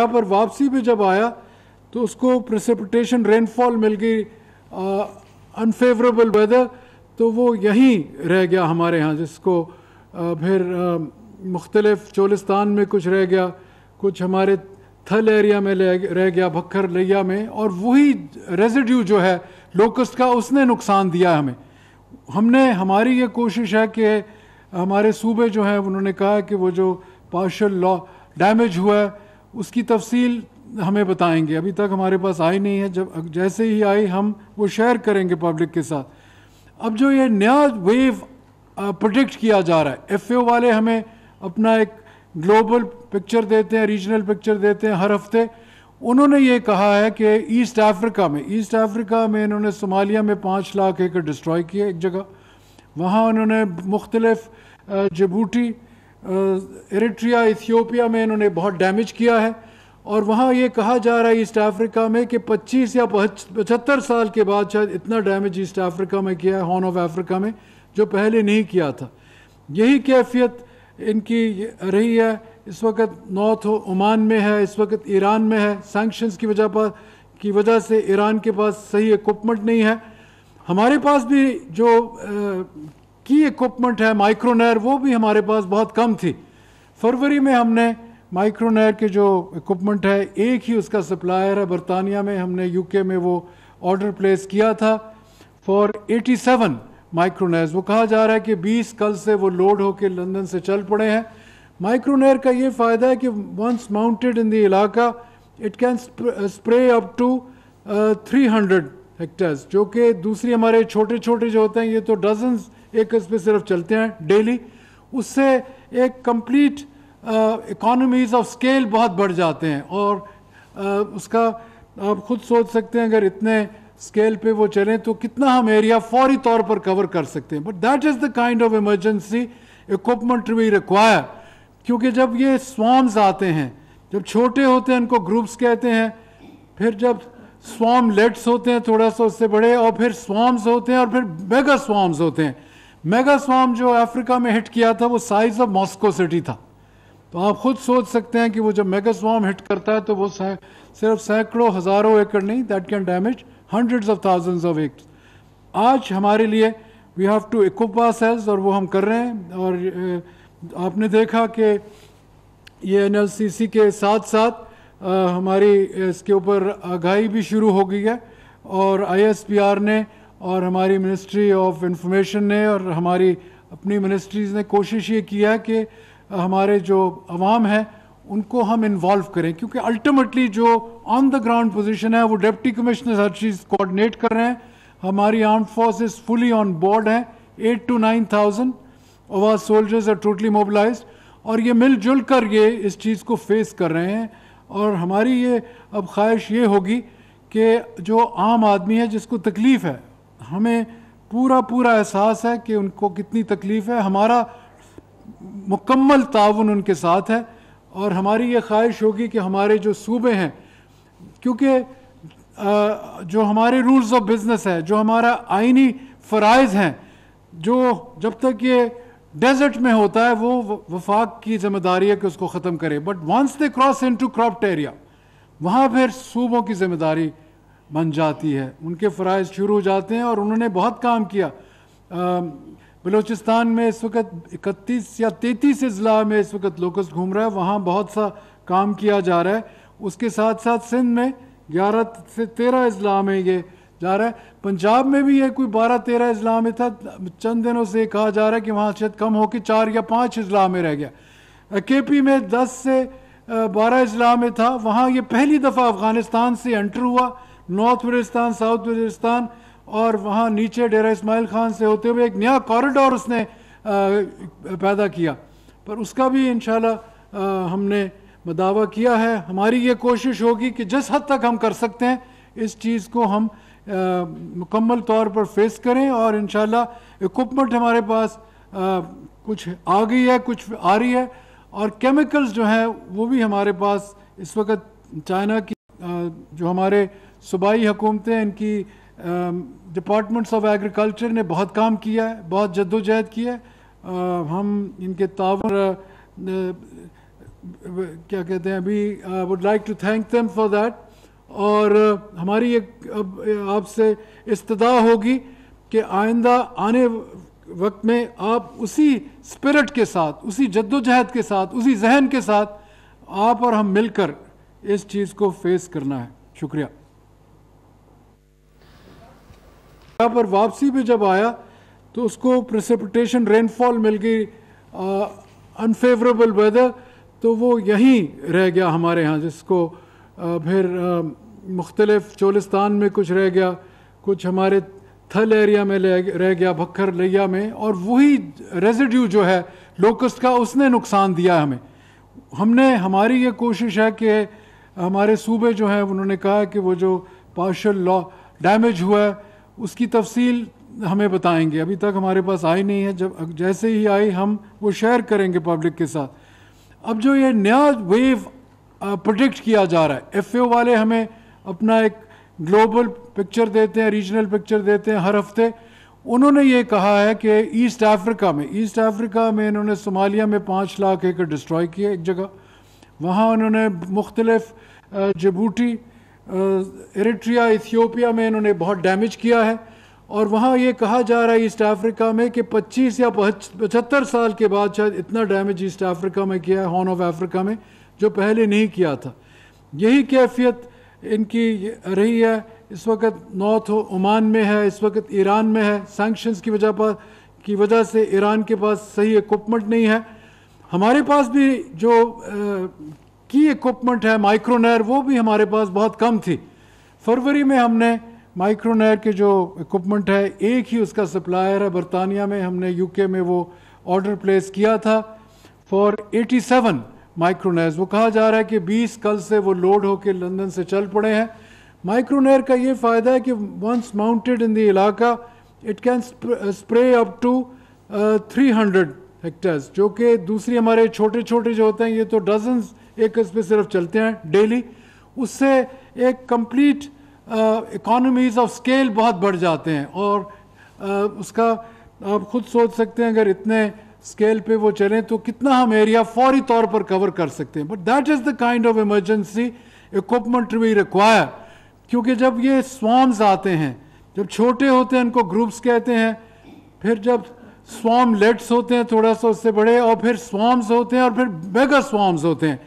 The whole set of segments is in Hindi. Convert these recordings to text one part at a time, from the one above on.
यहाँ पर वापसी पे जब आया तो उसको प्रसिपटेशन रेनफॉल मिल गई अनफेवरेबल वेदर तो वो यहीं रह गया हमारे यहाँ जिसको आ, फिर मुख्तलिफ चोलिस्तान में कुछ रह गया कुछ हमारे थल एरिया में रह गया भक्खर लिया में और वही रेजिड्यू जो है लोकस्ट का उसने नुकसान दिया हमें हमने हमारी ये कोशिश है कि हमारे सूबे जो हैं उन्होंने कहा कि वो जो पार्शल लॉ डैमेज हुआ है उसकी तफसील हमें बताएंगे अभी तक हमारे पास आई नहीं है जब जैसे ही आई हम वो शेयर करेंगे पब्लिक के साथ अब जो ये नया वेव प्रोडिक्ट किया जा रहा है एफ वाले हमें अपना एक ग्लोबल पिक्चर देते हैं रीजनल पिक्चर देते हैं हर हफ्ते उन्होंने ये कहा है कि ईस्ट अफ्रीका में ईस्ट अफ्रीका में इन्होंने सोमालिया में पाँच लाख एकड़ डिस्ट्रॉय किए एक जगह वहाँ उन्होंने मुख्तलफ़ जबूटी एरिट्रिया इथियोपिया में इन्होंने बहुत डैमेज किया है और वहाँ ये कहा जा रहा है ईस्ट अफ्रीका में कि 25 या पचहत्तर साल के बाद शायद इतना डैमेज ईस्ट अफ्रीका में किया है हॉर्न ऑफ अफ्रीका में जो पहले नहीं किया था यही कैफियत इनकी रही है इस वक्त नॉर्थ ओमान में है इस वक्त ईरान में है सैंक्शंस की वजह पर की वजह से ईरान के पास सही इक्वमेंट नहीं है हमारे पास भी जो की इक्विपमेंट है माइक्रोनर वो भी हमारे पास बहुत कम थी फरवरी में हमने माइक्रोनर के जो इक्विपमेंट है एक ही उसका सप्लायर है बरतानिया में हमने यूके में वो ऑर्डर प्लेस किया था फॉर 87 सेवन माइक्रोनैर वो कहा जा रहा है कि 20 कल से वो लोड होकर लंदन से चल पड़े हैं माइक्रोनैर का ये फ़ायदा है कि वंस माउंटेड इन द इलाका it can spray up to three hundred hectares जो कि दूसरी हमारे छोटे छोटे जो होते हैं ये तो डजन्स एक उसमें सिर्फ चलते हैं डेली उससे एक कंप्लीट इकोनॉमीज ऑफ स्केल बहुत बढ़ जाते हैं और uh, उसका आप खुद सोच सकते हैं अगर इतने स्केल पे वो चलें तो कितना हम एरिया फौरी तौर पर कवर कर सकते हैं but that is the kind of emergency equipment we require क्योंकि जब ये स्वाम्स आते हैं जब छोटे होते हैं इनको ग्रुप्स कहते हैं फिर जब स्वाम लेट्स होते हैं थोड़ा सा उससे बड़े और फिर स्वाम्स होते हैं और फिर मेगा स्वाम्स होते हैं मेगा स्वाम जो अफ्रीका में हिट किया था वो साइज ऑफ मॉस्को सिटी था तो आप खुद सोच सकते हैं कि वो जब मेगा स्वाम हिट करता है तो वो सिर्फ सैकड़ों हज़ारों एकड़ नहीं that can damage hundreds of thousands of एक आज हमारे लिए we have to equip cells और वो हम कर रहे हैं और आपने देखा कि ये एन के साथ साथ आ, हमारी इसके ऊपर आगाही भी शुरू हो गई है और आई ने और हमारी मिनिस्ट्री ऑफ इंफॉर्मेशन ने और हमारी अपनी मिनिस्ट्रीज़ ने कोशिश ये किया कि हमारे जो अवाम हैं उनको हम इन्वॉल्व करें क्योंकि अल्टीमेटली जो ऑन द ग्राउंड पोजीशन है वो डिप्टी कमिश्नर हर चीज़ कोऑर्डिनेट कर रहे हैं हमारी arm forces fully on board हैं एट टू नाइन थाउजेंड और सोल्जर्स आर टोटली मोबिलाइज और ये मिलजुल कर ये इस चीज़ को फेस कर रहे हैं और हमारी ये अब ख्वाहिश ये होगी कि जो आम आदमी है जिसको तकलीफ़ है हमें पूरा पूरा एहसास है कि उनको कितनी तकलीफ़ है हमारा मुकम्मल ताउन उनके साथ है और हमारी ये ख्वाहिश होगी कि हमारे जो सूबे हैं क्योंकि जो हमारे रूल्स ऑफ बिज़नेस है जो हमारा आइनी फ़राइज़ हैं जो जब तक ये डेजर्ट में होता है वो वफाक की जिम्मेदारी है कि उसको ख़त्म करे but once they cross into cropped area वहाँ फिर सूबों की जिम्मेदारी बन जाती है उनके फ़रज़ शुरू हो जाते हैं और उन्होंने बहुत काम किया बलूचिस्तान में इस वक्त इकतीस या तैतीस अजला में इस वक्त लोकस घूम रहा है वहाँ बहुत सा काम किया जा रहा है उसके साथ साथ सिंध में ग्यारह से तेरह अजला में ये जा रहा है पंजाब में भी ये कोई बारह तेरह अजला में था चंद दिनों से कहा जा रहा है कि वहाँ शायद कम होकर चार या पाँच अजला में रह गया के पी में दस से बारह अजला में था वहाँ ये पहली दफ़ा अफ़गानिस्तान से एंटर हुआ नॉर्थ वजीरिस्तान साउथ वजीरिस्तान और वहाँ नीचे डेरा इसमाइल खान से होते हुए एक नया कॉरिडोर उसने आ, पैदा किया पर उसका भी इन हमने दावा किया है हमारी ये कोशिश होगी कि जिस हद तक हम कर सकते हैं इस चीज़ को हम मुकम्मल तौर पर फेस करें और इन इक्विपमेंट हमारे पास आ, कुछ आ गई है कुछ आ रही है और केमिकल्स जो हैं वो भी हमारे पास इस वक्त चाइना की आ, जो हमारे सूबाई हुकूमतें इनकी डिपार्टमेंट्स ऑफ एग्रीकल्चर ने बहुत काम किया है बहुत जद्दोजहद की है हम इनके तावर क्या कहते हैं अभी I would like to thank them for that और हमारी एक अब आपसे इस्तदा होगी कि आइंदा आने वक्त में आप उसी स्पिरिट के साथ उसी जद्दोजहद के साथ उसी जहन के साथ आप और हम मिलकर इस चीज़ को फेस करना है शुक्रिया यहाँ पर वापसी पे जब आया तो उसको प्रसिपटेशन रेनफॉल मिल गई अनफेवरेबल वेदर तो वो यहीं रह गया हमारे यहाँ जिसको आ, फिर मुख्तलफ चोलिस्तान में कुछ रह गया कुछ हमारे थल एरिया में रह गया भक्खर लिया में और वही रेजिड्यू जो है लोकस्ट का उसने नुकसान दिया हमें हमने हमारी ये कोशिश है कि हमारे सूबे जो हैं उन्होंने कहा कि वो जो पार्शल लॉ डैमेज हुआ है उसकी तफसील हमें बताएंगे अभी तक हमारे पास आई नहीं है जब जैसे ही आई हम वो शेयर करेंगे पब्लिक के साथ अब जो ये नया वेव प्रोडिक्ट किया जा रहा है एफ वाले हमें अपना एक ग्लोबल पिक्चर देते हैं रीजनल पिक्चर देते हैं हर हफ्ते उन्होंने ये कहा है कि ईस्ट अफ्रीका में ईस्ट अफ्रीका में इन्होंने सोमालिया में पाँच लाख एकड़ डिस्ट्रॉय किए एक जगह वहाँ उन्होंने मुख्तलफ़ जबूटी एरिट्रिया इथियोपिया में इन्होंने बहुत डैमेज किया है और वहाँ ये कहा जा रहा है ईस्ट अफ्रीका में कि 25 या पचहत्तर साल के बाद शायद इतना डैमेज ईस्ट अफ्रीका में किया है हॉर्न ऑफ अफ्रीका में जो पहले नहीं किया था यही कैफियत इनकी रही है इस वक्त नॉर्थ ओमान में है इस वक्त ईरान में है सैंक्शंस की वजह पर की वजह से ईरान के पास सही इक्वमेंट नहीं है हमारे पास भी जो की इक्विपमेंट है माइक्रोनर वो भी हमारे पास बहुत कम थी फरवरी में हमने माइक्रोनर के जो इक्विपमेंट है एक ही उसका सप्लायर है बरतानिया में हमने यूके में वो ऑर्डर प्लेस किया था फॉर 87 सेवन माइक्रोनर्स वो कहा जा रहा है कि 20 कल से वो लोड होकर लंदन से चल पड़े हैं माइक्रोनर का ये फ़ायदा है कि वंस माउंटेड इन द इलाका it can spray up to three hundred hectares जो कि दूसरी हमारे छोटे छोटे जो होते हैं ये तो डजन्स एक उसमें सिर्फ चलते हैं डेली उससे एक कंप्लीट इकोनॉमीज ऑफ स्केल बहुत बढ़ जाते हैं और uh, उसका आप खुद सोच सकते हैं अगर इतने स्केल पे वो चलें तो कितना हम एरिया फौरी तौर पर कवर कर सकते हैं but that is the kind of emergency equipment we require क्योंकि जब ये स्वाम्स आते हैं जब छोटे होते हैं इनको ग्रुप्स कहते हैं फिर जब स्वाम लेट्स होते हैं थोड़ा सा उससे बड़े और फिर स्वाम्स होते हैं और फिर मेगा स्वाम्स होते हैं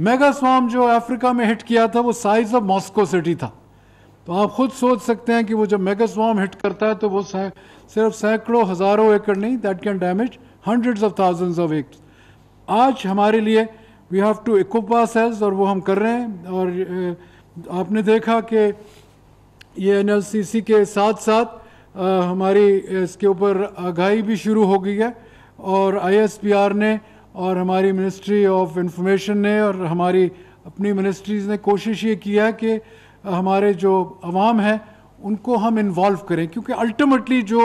मेगा स्वाम जो अफ्रीका में हिट किया था वो साइज ऑफ मॉस्को सिटी था तो आप खुद सोच सकते हैं कि वो जब मेगा स्वाम हिट करता है तो वो सिर्फ सैकड़ों हज़ारों एकड़ नहीं that can damage hundred of thousand of एक आज हमारे लिए we have to pass cells और वो हम कर रहे हैं और आपने देखा कि ये एन के साथ साथ आ, हमारी इसके ऊपर आगाही भी शुरू हो गई है और आई ने और हमारी मिनिस्ट्री ऑफ इंफॉर्मेशन ने और हमारी अपनी मिनिस्ट्रीज़ ने कोशिश ये किया कि हमारे जो अवाम हैं उनको हम इन्वॉल्व करें क्योंकि अल्टीमेटली जो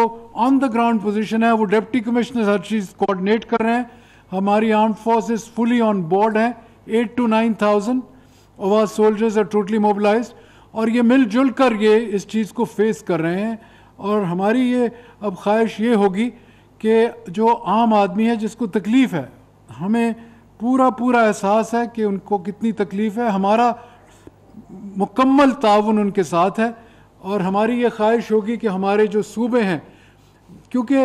ऑन द ग्राउंड पोजीशन है वो डिप्टी कमिश्नर हर चीज़ कोऑर्डिनेट कर रहे हैं हमारी arm forces fully on board हैं एट टू नाइन थाउजेंड और सोल्जर्स आर टोटली मोबिलाइज और ये मिलजुल कर ये इस चीज़ को फेस कर रहे हैं और हमारी ये अब ख्वाहिश ये होगी कि जो आम आदमी है जिसको तकलीफ़ है हमें पूरा पूरा एहसास है कि उनको कितनी तकलीफ़ है हमारा मुकम्मल ताउन उनके साथ है और हमारी ये ख्वाहिश होगी कि हमारे जो सूबे हैं क्योंकि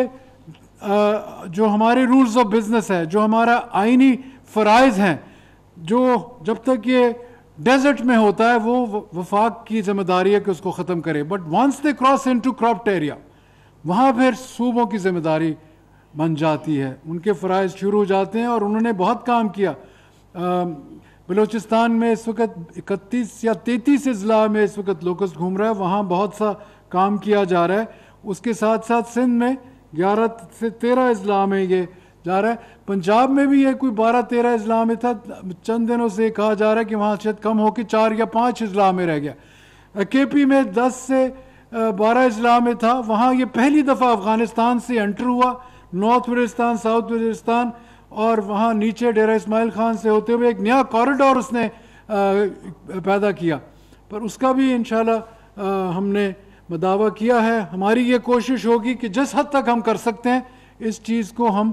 जो हमारे रूल्स ऑफ बिज़नेस है जो हमारा आइनी फ़राइज़ हैं जो जब तक ये डेजर्ट में होता है वो वफाक की जिम्मेदारी है कि उसको ख़त्म करे but once they cross into cropped area वहाँ फिर सूबों की जिम्मेदारी बन जाती है उनके फ़रज़ शुरू हो जाते हैं और उन्होंने बहुत काम किया बलूचिस्तान में इस वक्त इकतीस या तैतीस अजला में इस वक्त लोकस घूम रहा है वहाँ बहुत सा काम किया जा रहा है उसके साथ साथ सिंध में ग्यारह से तेरह अजला में ये जा रहा है पंजाब में भी ये कोई बारह तेरह अजला में था चंद दिनों से कहा जा रहा है कि वहाँ शायद कम होकर चार या पाँच अजला में रह गया के पी में दस से बारह अजला में था वहाँ ये पहली दफ़ा अफ़गानिस्तान से एंटर हुआ नॉर्थ वजीरिस्तान साउथ वजीरिस्तान और वहाँ नीचे डेरा इसमाइल खान से होते हुए एक नया कॉरिडोर उसने पैदा किया पर उसका भी इन हमने दावा किया है हमारी ये कोशिश होगी कि जिस हद तक हम कर सकते हैं इस चीज़ को हम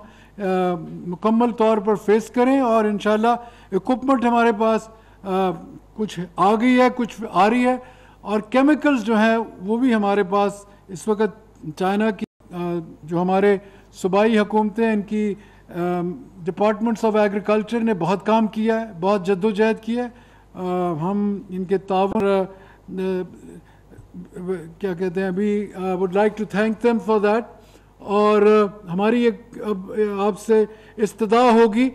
मुकम्मल तौर पर फेस करें और इन इक्विपमेंट हमारे पास आ, कुछ आ गई है कुछ आ रही है और केमिकल्स जो हैं वो भी हमारे पास इस वक्त चाइना की आ, जो हमारे सूबाई हुकूमतें इनकी डिपार्टमेंट्स ऑफ एग्रीकल्चर ने बहुत काम किया है बहुत जद्दोजहद की है आ, हम इनके तावर क्या कहते हैं अभी I would like to thank them for that और हमारी एक अब आपसे इस्तदा होगी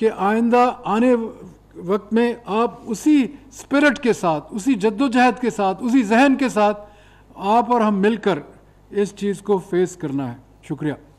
कि आइंदा आने वक्त में आप उसी स्पिरिट के साथ उसी जद्दोजहद के साथ उसी जहन के साथ आप और हम मिलकर इस चीज़ को फेस करना है शुक्रिया